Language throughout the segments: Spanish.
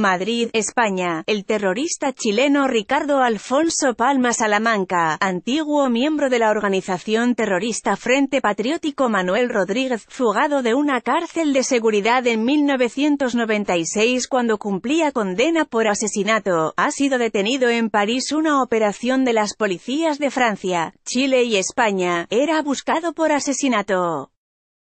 Madrid, España. El terrorista chileno Ricardo Alfonso Palma Salamanca, antiguo miembro de la organización terrorista Frente Patriótico Manuel Rodríguez, fugado de una cárcel de seguridad en 1996 cuando cumplía condena por asesinato, ha sido detenido en París una operación de las policías de Francia, Chile y España. Era buscado por asesinato.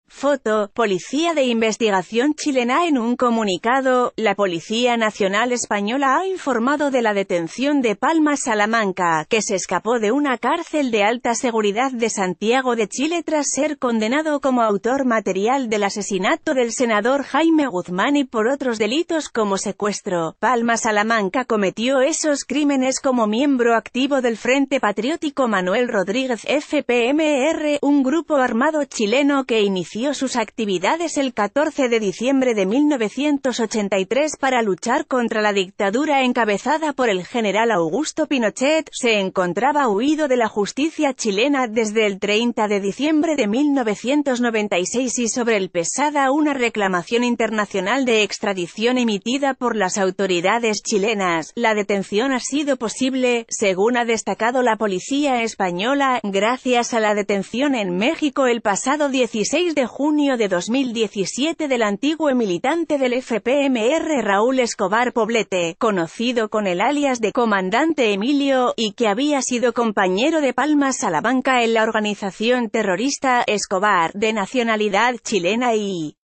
Foto, Policía de Investigación Chilena En un comunicado, la Policía Nacional Española ha informado de la detención de Palma Salamanca, que se escapó de una cárcel de alta seguridad de Santiago de Chile tras ser condenado como autor material del asesinato del senador Jaime Guzmán y por otros delitos como secuestro. Palma Salamanca cometió esos crímenes como miembro activo del Frente Patriótico Manuel Rodríguez FPMR, un grupo armado chileno que inició sus actividades el 14 de diciembre de 1983 para luchar contra la dictadura encabezada por el general Augusto Pinochet, se encontraba huido de la justicia chilena desde el 30 de diciembre de 1996 y sobre el pesada una reclamación internacional de extradición emitida por las autoridades chilenas. La detención ha sido posible, según ha destacado la policía española, gracias a la detención en México el pasado 16 de junio de 2017 del antiguo militante del FPMR Raúl Escobar Poblete, conocido con el alias de Comandante Emilio, y que había sido compañero de la banca en la organización terrorista Escobar, de nacionalidad chilena y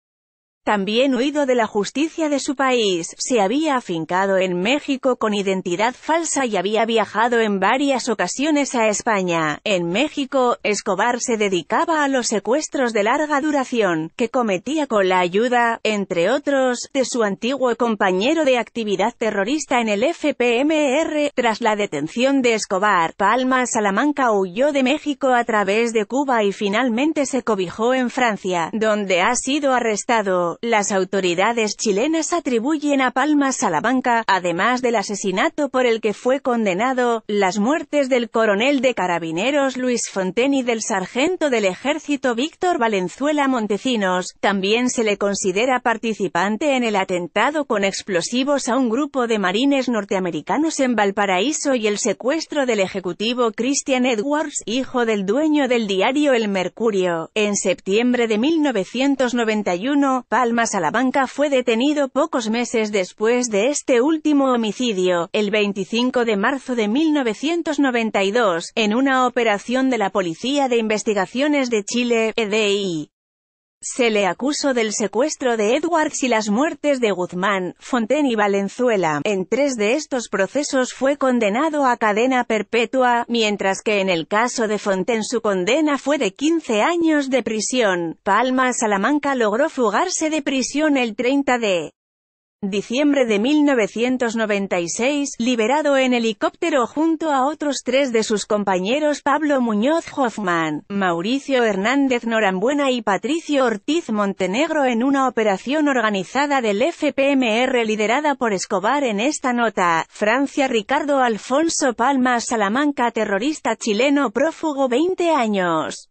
también huido de la justicia de su país, se había afincado en México con identidad falsa y había viajado en varias ocasiones a España. En México, Escobar se dedicaba a los secuestros de larga duración, que cometía con la ayuda, entre otros, de su antiguo compañero de actividad terrorista en el FPMR. Tras la detención de Escobar, Palma Salamanca huyó de México a través de Cuba y finalmente se cobijó en Francia, donde ha sido arrestado las autoridades chilenas atribuyen a Palma Salamanca, además del asesinato por el que fue condenado, las muertes del coronel de carabineros Luis Fonten y del sargento del ejército Víctor Valenzuela Montecinos. También se le considera participante en el atentado con explosivos a un grupo de marines norteamericanos en Valparaíso y el secuestro del ejecutivo Christian Edwards, hijo del dueño del diario El Mercurio, en septiembre de 1991, Alma a fue detenido pocos meses después de este último homicidio, el 25 de marzo de 1992, en una operación de la Policía de Investigaciones de Chile, EDI. Se le acusó del secuestro de Edwards y las muertes de Guzmán, Fonten y Valenzuela. En tres de estos procesos fue condenado a cadena perpetua, mientras que en el caso de Fonten su condena fue de 15 años de prisión. Palma Salamanca logró fugarse de prisión el 30 de Diciembre de 1996, liberado en helicóptero junto a otros tres de sus compañeros Pablo Muñoz Hoffman, Mauricio Hernández Norambuena y Patricio Ortiz Montenegro en una operación organizada del FPMR liderada por Escobar en esta nota, Francia Ricardo Alfonso Palma Salamanca terrorista chileno prófugo 20 años.